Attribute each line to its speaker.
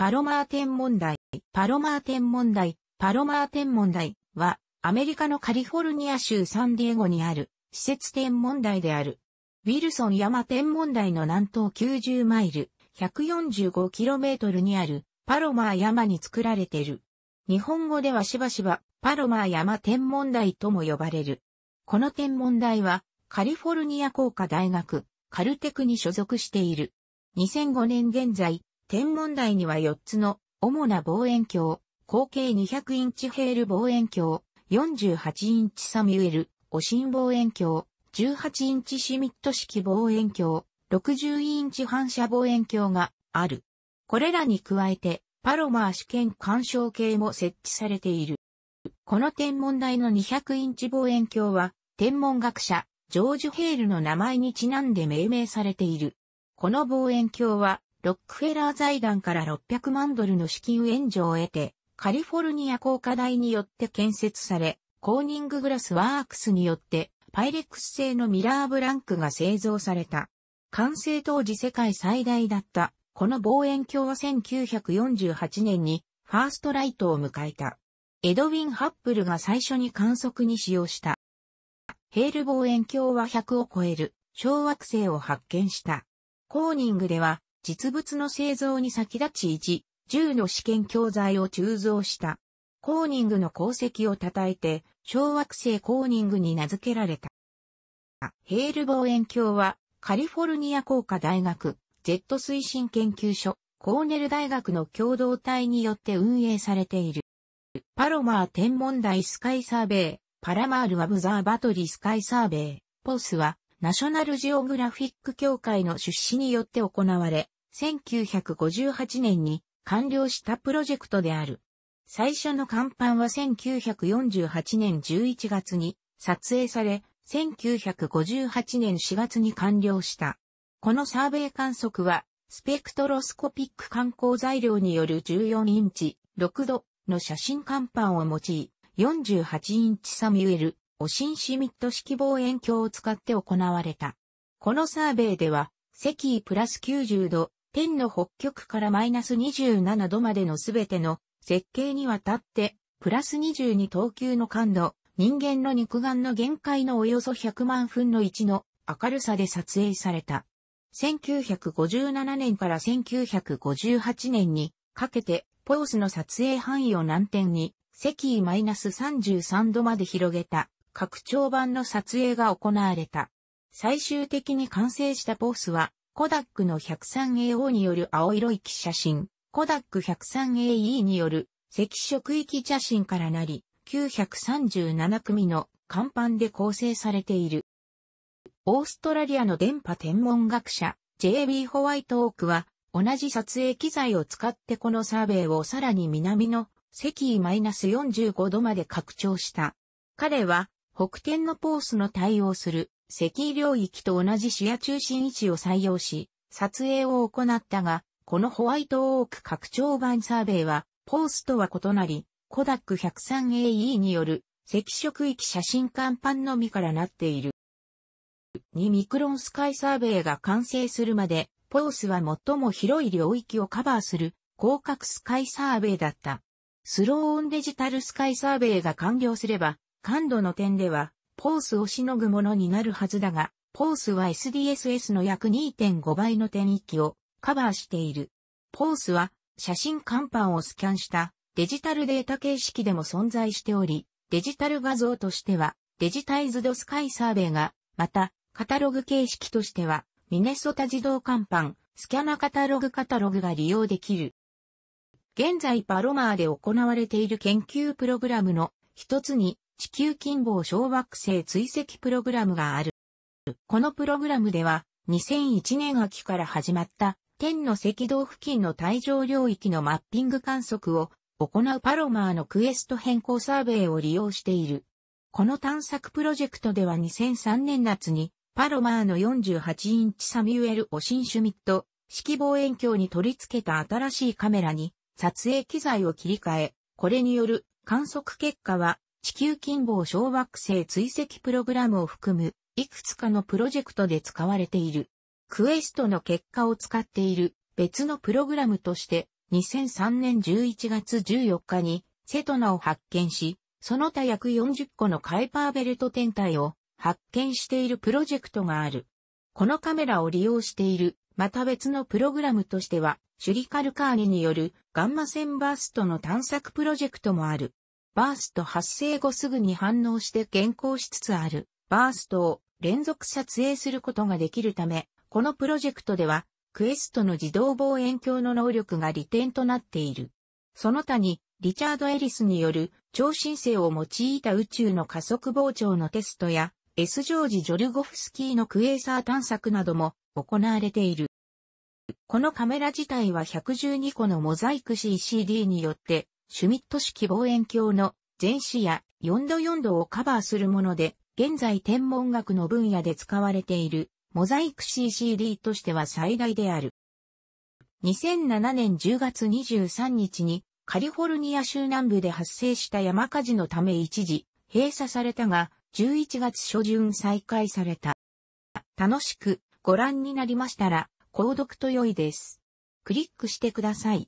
Speaker 1: パロマー天文台、パロマー天文台、パロマー天文台は、アメリカのカリフォルニア州サンディエゴにある、施設天文台である。ウィルソン山天文台の南東90マイル、145km にある、パロマー山に作られている。日本語ではしばしば、パロマー山天文台とも呼ばれる。この天文台は、カリフォルニア工科大学、カルテクに所属している。2005年現在、天文台には4つの主な望遠鏡、合計200インチヘール望遠鏡、48インチサミュエル、オシン望遠鏡、18インチシミット式望遠鏡、60インチ反射望遠鏡がある。これらに加えて、パロマー試験干渉計も設置されている。この天文台の200インチ望遠鏡は、天文学者、ジョージュ・ヘールの名前にちなんで命名されている。この望遠鏡は、ロックフェラー財団から600万ドルの資金援助を得て、カリフォルニア工科大によって建設され、コーニンググラスワークスによって、パイレックス製のミラーブランクが製造された。完成当時世界最大だった、この望遠鏡は1948年に、ファーストライトを迎えた。エドウィン・ハップルが最初に観測に使用した。ヘール望遠鏡は100を超える小惑星を発見した。コーニングでは実物の製造に先立ち一、銃の試験教材を鋳造した。コーニングの功績を称えて、小惑星コーニングに名付けられた。ヘール望遠鏡は、カリフォルニア工科大学、ジェット推進研究所、コーネル大学の共同体によって運営されている。パロマー天文台スカイサーベイ、パラマールアブザーバトリースカイサーベイ、ポスは、ナショナルジオグラフィック協会の出資によって行われ、1958年に完了したプロジェクトである。最初の甲板は1948年11月に撮影され、1958年4月に完了した。このサーベイ観測は、スペクトロスコピック観光材料による14インチ、6度の写真甲板を用い、48インチサミュエル、オシンシミット式望遠鏡を使って行われた。このサーベイでは、赤位プラス90度、天の北極からマイナス27度までのすべての設計にわたって、プラス22等級の感度、人間の肉眼の限界のおよそ100万分の1の明るさで撮影された。1957年から1958年にかけて、ポースの撮影範囲を難点に、赤ス -33 度まで広げた拡張版の撮影が行われた。最終的に完成したポースは、コダックの 103AO による青色域写真、コダック 103AE による赤色域写真からなり、937組の甲板で構成されている。オーストラリアの電波天文学者、JB ホワイトオークは、同じ撮影機材を使ってこのサーベイをさらに南の赤位 -45 度まで拡張した。彼は、北天のポースの対応する赤領域と同じ視野中心位置を採用し、撮影を行ったが、このホワイトオーク拡張版サーベイは、ポースとは異なり、コダック 103AE による赤色域写真看板のみからなっている。2ミクロンスカイサーベイが完成するまで、ポースは最も広い領域をカバーする広角スカイサーベイだった。スローオンデジタルスカイサーベイが完了すれば、感度の点では、ポースをしのぐものになるはずだが、ポースは SDSS の約2.5倍の点域をカバーしている。ポースは写真看板をスキャンしたデジタルデータ形式でも存在しており、デジタル画像としてはデジタイズドスカイサーベイが、またカタログ形式としてはミネソタ自動看板、スキャナカタログカタログが利用できる。現在パロマーで行われている研究プログラムの一つに地球近傍小惑星追跡プログラムがある。このプログラムでは、2001年秋から始まった天の赤道付近の帯状領域のマッピング観測を行うパロマーのクエスト変更サーベイを利用している。この探索プロジェクトでは2003年夏にパロマーの48インチサミュエル・オシンシュミット式望遠鏡に取り付けた新しいカメラに撮影機材を切り替え、これによる観測結果は地球近傍小惑星追跡プログラムを含む、いくつかのプロジェクトで使われている。クエストの結果を使っている別のプログラムとして、2003年11月14日にセトナを発見し、その他約40個のカイパーベルト天体を発見しているプロジェクトがある。このカメラを利用している、また別のプログラムとしては、シュリカルカーニによるガンマ線バーストの探索プロジェクトもある。バースト発生後すぐに反応して健康しつつあるバーストを連続撮影することができるため、このプロジェクトでは、クエストの自動望遠鏡の能力が利点となっている。その他に、リチャード・エリスによる超新星を用いた宇宙の加速膨張のテストや、S・ ジョージ・ジョルゴフスキーのクエーサー探索なども行われている。このカメラ自体は112個のモザイク CCD によってシュミット式望遠鏡の全視や4度4度をカバーするもので、現在天文学の分野で使われているモザイク CCD としては最大である。2007年10月23日にカリフォルニア州南部で発生した山火事のため一時閉鎖されたが11月初旬再開された。楽しくご覧になりましたら購読と良いです。クリックしてください。